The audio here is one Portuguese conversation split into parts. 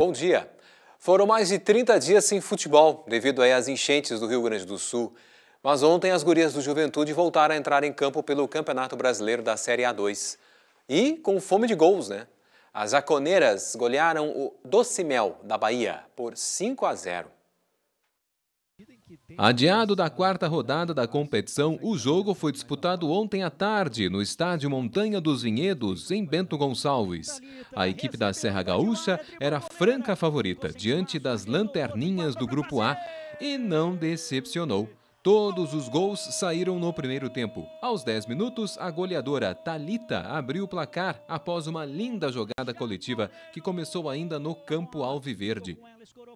Bom dia. Foram mais de 30 dias sem futebol devido às enchentes do Rio Grande do Sul. Mas ontem as gurias do Juventude voltaram a entrar em campo pelo Campeonato Brasileiro da Série A2. E com fome de gols, né? As aconeiras golearam o Docimel da Bahia por 5 a 0. Adiado da quarta rodada da competição, o jogo foi disputado ontem à tarde no estádio Montanha dos Vinhedos, em Bento Gonçalves. A equipe da Serra Gaúcha era franca favorita diante das lanterninhas do Grupo A e não decepcionou. Todos os gols saíram no primeiro tempo. Aos 10 minutos, a goleadora Talita abriu o placar após uma linda jogada coletiva que começou ainda no campo alviverde.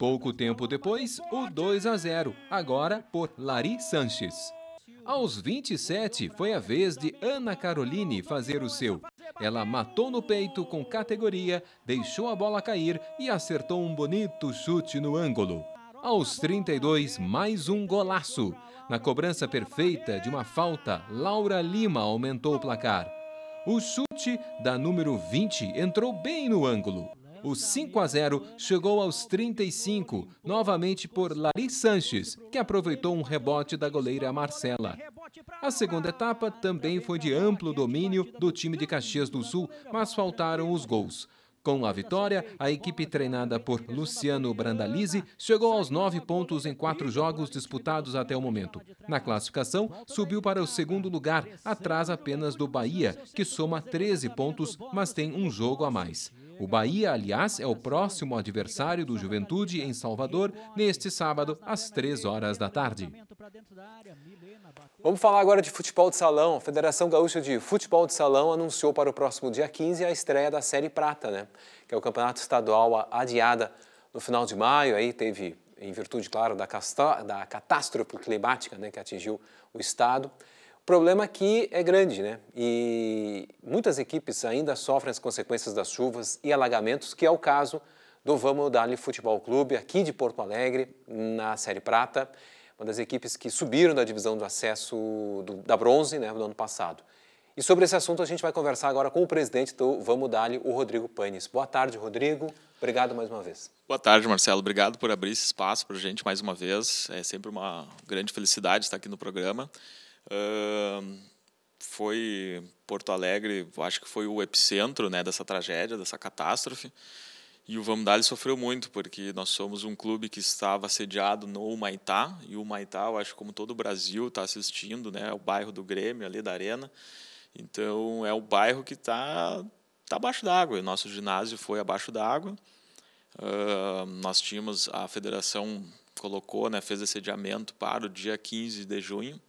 Pouco tempo depois, o 2 a 0, agora por Lari Sanches. Aos 27, foi a vez de Ana Caroline fazer o seu. Ela matou no peito com categoria, deixou a bola cair e acertou um bonito chute no ângulo. Aos 32, mais um golaço. Na cobrança perfeita de uma falta, Laura Lima aumentou o placar. O chute da número 20 entrou bem no ângulo. O 5 a 0 chegou aos 35, novamente por Lari Sanches, que aproveitou um rebote da goleira Marcela. A segunda etapa também foi de amplo domínio do time de Caxias do Sul, mas faltaram os gols. Com a vitória, a equipe treinada por Luciano Brandalize chegou aos nove pontos em quatro jogos disputados até o momento. Na classificação, subiu para o segundo lugar, atrás apenas do Bahia, que soma 13 pontos, mas tem um jogo a mais. O Bahia, aliás, é o próximo adversário do Juventude em Salvador neste sábado, às três horas da tarde. Área, bateu... Vamos falar agora de futebol de salão. A Federação Gaúcha de Futebol de Salão anunciou para o próximo dia 15 a estreia da Série Prata, né? Que é o campeonato estadual adiada no final de maio. Aí teve, em virtude, claro, da, casta... da catástrofe climática né, que atingiu o estado. O problema aqui é grande, né? E muitas equipes ainda sofrem as consequências das chuvas e alagamentos, que é o caso do Vamos Dali Futebol Clube, aqui de Porto Alegre, na Série Prata uma das equipes que subiram da divisão do acesso do, da bronze né, no ano passado. E sobre esse assunto a gente vai conversar agora com o presidente do Vamos Dali, o Rodrigo Panes. Boa tarde, Rodrigo. Obrigado mais uma vez. Boa tarde, Marcelo. Obrigado por abrir esse espaço para a gente mais uma vez. É sempre uma grande felicidade estar aqui no programa. Uh, foi Porto Alegre, acho que foi o epicentro né, dessa tragédia, dessa catástrofe. E o Vamdali sofreu muito, porque nós somos um clube que estava sediado no Humaitá, e o Humaitá, eu acho como todo o Brasil está assistindo, né, é o bairro do Grêmio, ali da Arena. Então, é o bairro que está tá abaixo d'água, o nosso ginásio foi abaixo d'água. Uh, nós tínhamos, a federação colocou, né, fez esse sediamento para o dia 15 de junho,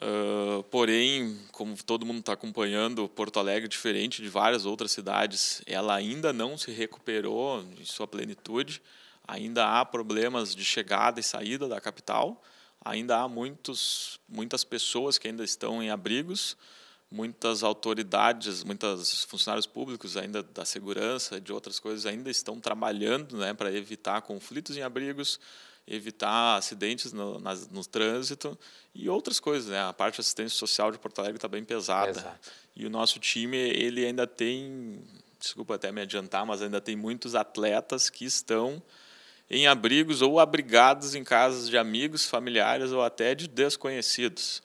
ah, porém, como todo mundo está acompanhando, Porto Alegre, diferente de várias outras cidades, ela ainda não se recuperou em sua plenitude. Ainda há problemas de chegada e saída da capital. Ainda há muitos, muitas pessoas que ainda estão em abrigos, muitas autoridades, muitos funcionários públicos ainda da segurança, de outras coisas, ainda estão trabalhando né, para evitar conflitos em abrigos, evitar acidentes no, nas, no trânsito e outras coisas. Né? A parte de assistência social de Porto Alegre está bem pesada. Exato. E o nosso time ele ainda tem, desculpa até me adiantar, mas ainda tem muitos atletas que estão em abrigos ou abrigados em casas de amigos, familiares ou até de desconhecidos.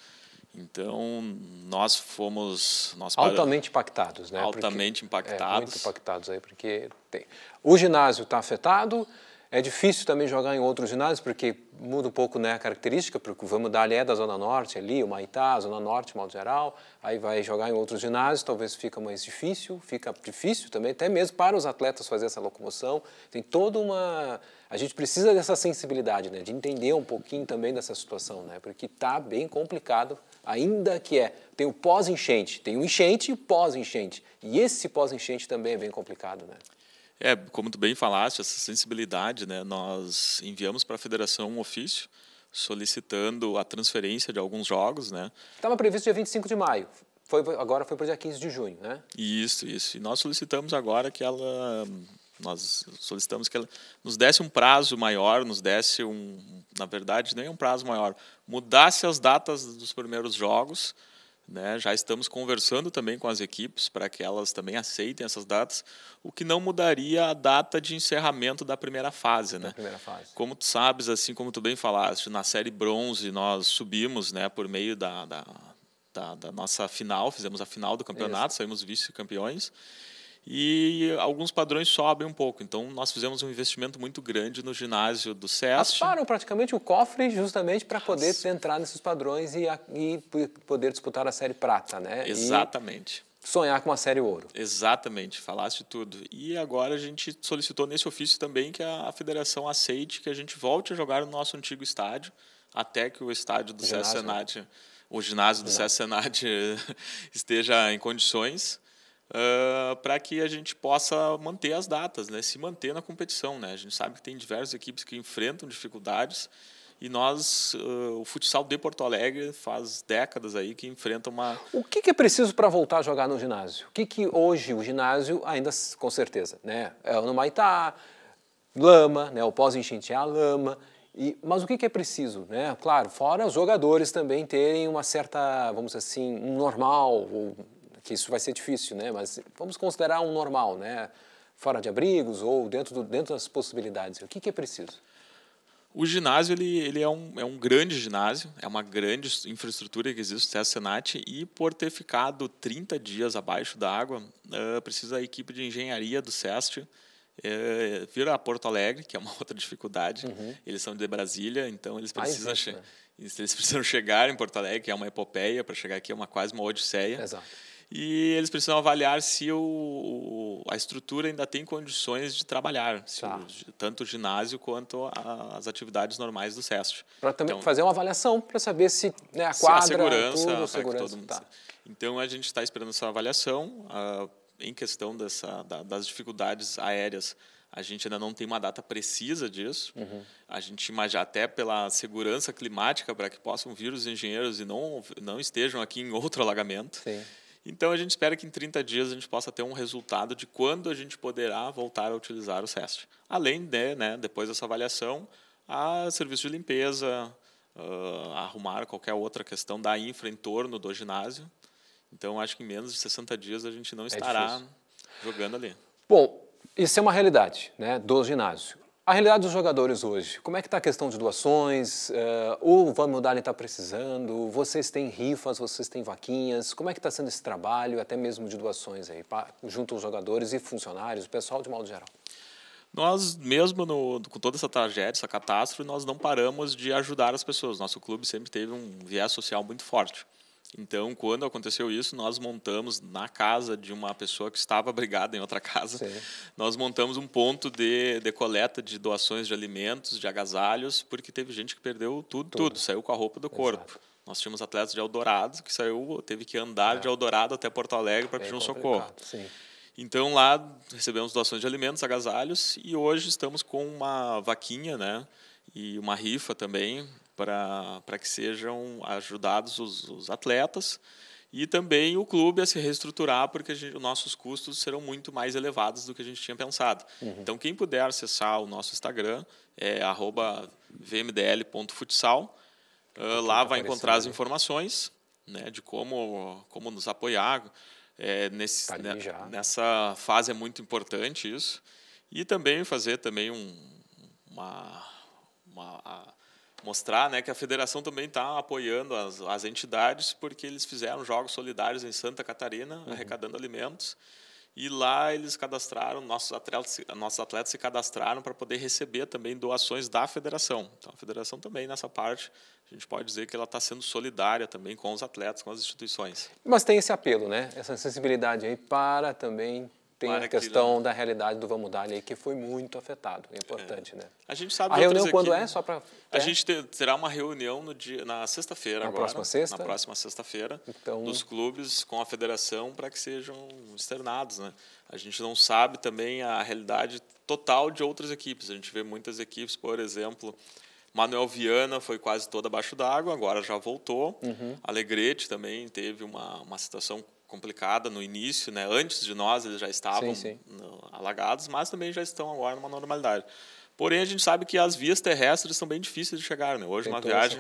Então, nós fomos... Nós altamente impactados, né? Altamente porque, impactados. É, muito impactados aí, porque tem. o ginásio está afetado, é difícil também jogar em outros ginásios, porque muda um pouco né, a característica, porque vamos dar ali é da Zona Norte, ali, o Maitá, Zona Norte, modo geral, aí vai jogar em outros ginásios, talvez fica mais difícil, fica difícil também, até mesmo para os atletas fazer essa locomoção. Tem toda uma. A gente precisa dessa sensibilidade, né, de entender um pouquinho também dessa situação, né, porque está bem complicado, ainda que é. Tem o pós-enchente, tem o enchente e o pós-enchente. E esse pós-enchente também é bem complicado, né? É, como tu bem falaste, essa sensibilidade, né? Nós enviamos para a federação um ofício solicitando a transferência de alguns jogos, né? Estava previsto dia 25 de maio. Foi, agora foi para o dia 15 de junho, né? Isso, isso. E nós solicitamos agora que ela nós solicitamos que ela nos desse um prazo maior, nos desse um, na verdade, nem um prazo maior, mudasse as datas dos primeiros jogos né? Já estamos conversando também com as equipes para que elas também aceitem essas datas, o que não mudaria a data de encerramento da primeira fase. Da né? primeira fase. Como tu sabes, assim como tu bem falaste, na série bronze nós subimos né, por meio da, da, da, da nossa final, fizemos a final do campeonato, Isso. saímos vice-campeões e alguns padrões sobem um pouco. Então, nós fizemos um investimento muito grande no ginásio do SESC. Rasparam praticamente o cofre justamente para poder Nossa. entrar nesses padrões e, e, poder disputar a Série Prata, né? Exatamente. E sonhar com uma série ouro. Exatamente, falaste tudo. E agora a gente solicitou nesse ofício também que a, a federação aceite que a gente volte a jogar no nosso antigo estádio, até que o estádio do né? Senat, o ginásio do Senat esteja em condições uh, para que a gente possa manter as datas, né? se manter na competição. Né? A gente sabe que tem diversas equipes que enfrentam dificuldades e nós, uh, o futsal de Porto Alegre, faz décadas aí que enfrenta uma. O que, que é preciso para voltar a jogar no ginásio? O que, que hoje o ginásio, ainda com certeza, né? É no Maitá, lama, né? o pós-enchente é a lama. E, mas o que, que é preciso? Né? Claro, fora os jogadores também terem uma certa, vamos dizer assim, um normal, ou que isso vai ser difícil, né? Mas vamos considerar um normal, né? Fora de abrigos ou dentro, do, dentro das possibilidades. O que, que é preciso? O ginásio ele, ele é, um, é um grande ginásio, é uma grande infraestrutura que existe no Senat e por ter ficado 30 dias abaixo da água, uh, precisa a equipe de engenharia do SEST é, eh, vir a Porto Alegre, que é uma outra dificuldade. Uhum. Eles são de Brasília, então eles ah, precisam, ah, existe, né? eles precisam chegar em Porto Alegre, que é uma epopeia, para chegar aqui é uma quase uma odisseia. Exato e eles precisam avaliar se o, a estrutura ainda tem condições de trabalhar, tá. o, tanto o ginásio quanto a, as atividades normais do SESC. Para também então, fazer uma avaliação para saber se né, a quadra, se a segurança, tudo, a segurança, todo mundo, tá. Então a gente está esperando essa avaliação. Uh, em questão dessa, da, das dificuldades aéreas, a gente ainda não tem uma data precisa disso. Uhum. A gente imagina até pela segurança climática para que possam vir os engenheiros e não, não estejam aqui em outro alagamento. Sim. Então, a gente espera que em 30 dias a gente possa ter um resultado de quando a gente poderá voltar a utilizar o SEST. Além de, né, depois dessa avaliação, a serviço de limpeza, uh, arrumar qualquer outra questão da infra em torno do ginásio. Então, acho que em menos de 60 dias a gente não é estará jogando ali. Bom, isso é uma realidade né, do ginásio. A realidade dos jogadores hoje, como é que está a questão de doações? Uh, o Van Mudalen está precisando? Vocês têm rifas, vocês têm vaquinhas? Como é que está sendo esse trabalho, até mesmo de doações aí, pra, junto aos jogadores e funcionários, o pessoal de modo geral? Nós, mesmo no, com toda essa tragédia, essa catástrofe, nós não paramos de ajudar as pessoas. Nosso clube sempre teve um viés social muito forte. Então, quando aconteceu isso, nós montamos na casa de uma pessoa que estava abrigada em outra casa, Sim. nós montamos um ponto de, de coleta de doações de alimentos, de agasalhos, porque teve gente que perdeu tudo, tudo, tudo saiu com a roupa do Exato. corpo. Nós tínhamos atletas de Eldorado que saiu, teve que andar é. de Eldorado até Porto Alegre para é pedir um socorro. Sim. Então lá recebemos doações de alimentos, agasalhos e hoje estamos com uma vaquinha, né? E uma rifa também para que sejam ajudados os, os, atletas e também o clube a se reestruturar, porque gente, nossos custos serão muito mais elevados do que a gente tinha pensado. Uhum. Então, quem puder acessar o nosso Instagram, é vmdl.futsal, uh, lá tá vai encontrar as informações né, de como, como nos apoiar. É, nesse, tá né, nessa fase é muito importante isso. E também fazer também um, uma mostrar né, que a federação também está apoiando as, as entidades, porque eles fizeram jogos solidários em Santa Catarina, uhum. arrecadando alimentos. E lá eles cadastraram, nossos atletas, nossos atletas se cadastraram para poder receber também doações da federação. Então, a federação também, nessa parte, a gente pode dizer que ela está sendo solidária também com os atletas, com as instituições. Mas tem esse apelo, né? essa sensibilidade aí para também tem a questão da realidade do Vamos Dar aí que foi muito afetado. É importante, é. né? A gente sabe. A reunião quando aqui, é? Só para. A é? gente terá uma reunião no dia, na sexta-feira agora. Próxima sexta? Na próxima sexta-feira. Então... Dos clubes com a federação para que sejam externados, né? A gente não sabe também a realidade total de outras equipes. A gente vê muitas equipes, por exemplo, Manuel Viana foi quase toda abaixo d'água, agora já voltou. Uhum. Alegrete também teve uma, uma situação complicada no início, né? Antes de nós eles já estavam sim, sim. alagados, mas também já estão agora numa normalidade. Porém, a gente sabe que as vias terrestres são bem difíceis de chegar. Né? Hoje, Tem uma viagem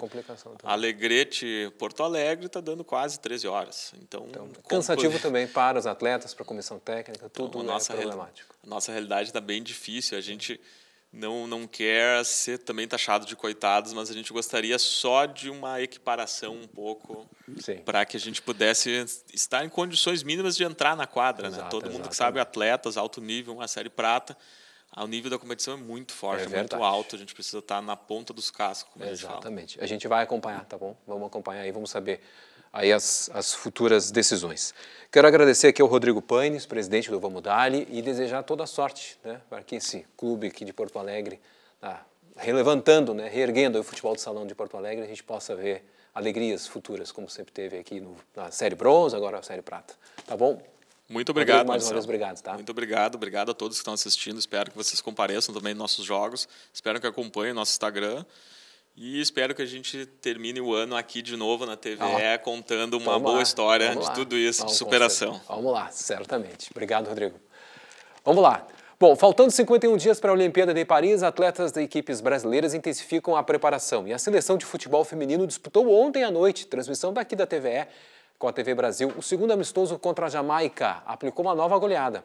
Alegrete-Porto Alegre está dando quase 13 horas. Então, então compl... cansativo também para os atletas, para a comissão técnica, então, tudo então, a é nossa é problemático. Real... A nossa realidade está bem difícil. A gente... Sim não, não quer ser também taxado de coitados, mas a gente gostaria só de uma equiparação um pouco para que a gente pudesse estar em condições mínimas de entrar na quadra. Né? Exato, né? Todo exato. mundo que sabe, atletas, alto nível, uma série prata, o nível da competição é muito forte, é, é muito alto, a gente precisa estar na ponta dos cascos. Exatamente. A gente, a gente vai acompanhar, tá bom? Vamos acompanhar aí, vamos saber aí as, as futuras decisões. Quero agradecer aqui ao Rodrigo Paines, presidente do Vamos Dali, e desejar toda a sorte né, para que esse clube aqui de Porto Alegre, relevando, ah, relevantando, né, reerguendo o futebol de salão de Porto Alegre, a gente possa ver alegrias futuras, como sempre teve aqui no, na Série Bronze, agora a Série Prata. Tá bom? Muito obrigado. Rodrigo, mais uma vez, obrigado. Tá? Muito obrigado, obrigado a todos que estão assistindo. Espero que vocês compareçam também nos nossos jogos. Espero que acompanhem o nosso Instagram. E espero que a gente termine o ano aqui de novo na TVE, ah, tá contando uma boa lá, história de tudo isso, vamos de superação. Vamos lá, certamente. Obrigado, Rodrigo. Vamos lá. Bom, faltando 51 dias para a Olimpíada de Paris, atletas de equipes brasileiras intensificam a preparação. E a seleção de futebol feminino disputou ontem à noite, transmissão daqui da TVE, com a TV Brasil, o segundo amistoso contra a Jamaica. Aplicou uma nova goleada.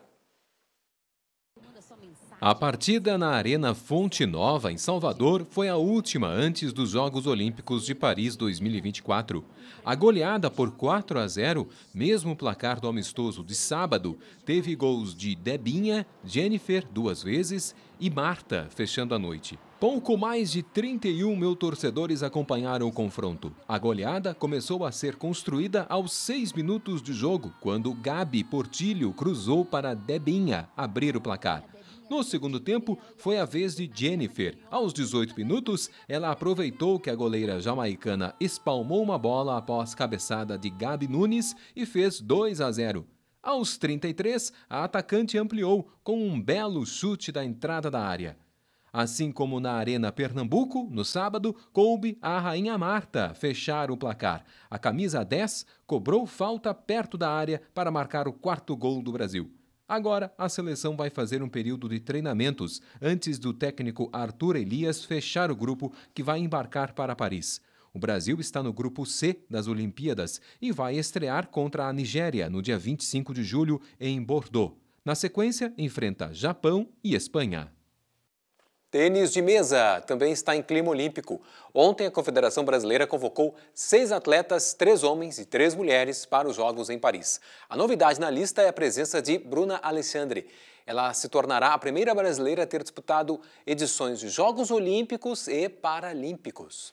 A partida na Arena Fonte Nova, em Salvador, foi a última antes dos Jogos Olímpicos de Paris 2024. A goleada por 4 a 0, mesmo placar do amistoso de sábado, teve gols de Debinha, Jennifer duas vezes e Marta, fechando a noite. Pouco mais de 31 mil torcedores acompanharam o confronto. A goleada começou a ser construída aos seis minutos de jogo, quando Gabi Portilho cruzou para Debinha abrir o placar. No segundo tempo, foi a vez de Jennifer. Aos 18 minutos, ela aproveitou que a goleira jamaicana espalmou uma bola após cabeçada de Gabi Nunes e fez 2 a 0. Aos 33, a atacante ampliou com um belo chute da entrada da área. Assim como na Arena Pernambuco, no sábado, coube a Rainha Marta fechar o placar. A camisa 10 cobrou falta perto da área para marcar o quarto gol do Brasil. Agora, a seleção vai fazer um período de treinamentos antes do técnico Arthur Elias fechar o grupo que vai embarcar para Paris. O Brasil está no grupo C das Olimpíadas e vai estrear contra a Nigéria no dia 25 de julho em Bordeaux. Na sequência, enfrenta Japão e Espanha. Tênis de mesa também está em clima olímpico. Ontem, a Confederação Brasileira convocou seis atletas, três homens e três mulheres, para os Jogos em Paris. A novidade na lista é a presença de Bruna Alexandre. Ela se tornará a primeira brasileira a ter disputado edições de Jogos Olímpicos e Paralímpicos.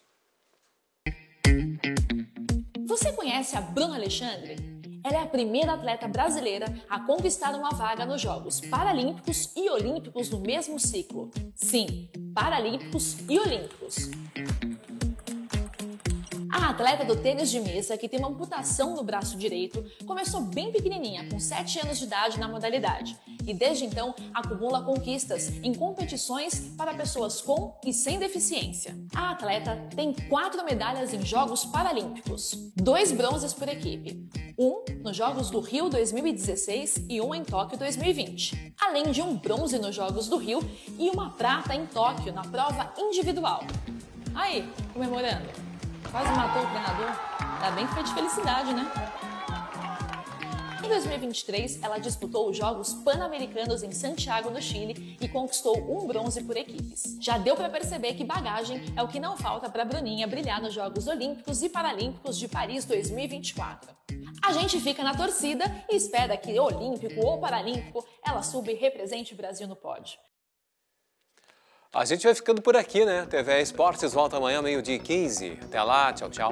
Você conhece a Bruna Alexandre? Ela é a primeira atleta brasileira a conquistar uma vaga nos Jogos Paralímpicos e Olímpicos no mesmo ciclo. Sim, Paralímpicos e Olímpicos. A atleta do tênis de mesa, que tem uma amputação no braço direito, começou bem pequenininha, com 7 anos de idade na modalidade, e desde então acumula conquistas em competições para pessoas com e sem deficiência. A atleta tem 4 medalhas em Jogos Paralímpicos, dois bronzes por equipe, um nos Jogos do Rio 2016 e um em Tóquio 2020, além de um bronze nos Jogos do Rio e uma prata em Tóquio na prova individual. Aí, comemorando. Quase matou o treinador. Tá bem que foi de felicidade, né? Em 2023, ela disputou os Jogos Pan-Americanos em Santiago, no Chile, e conquistou um bronze por equipes. Já deu para perceber que bagagem é o que não falta para Bruninha brilhar nos Jogos Olímpicos e Paralímpicos de Paris 2024. A gente fica na torcida e espera que olímpico ou paralímpico ela suba e represente o Brasil no pódio. A gente vai ficando por aqui, né? TV Esportes volta amanhã, meio-dia 15. Até lá, tchau, tchau.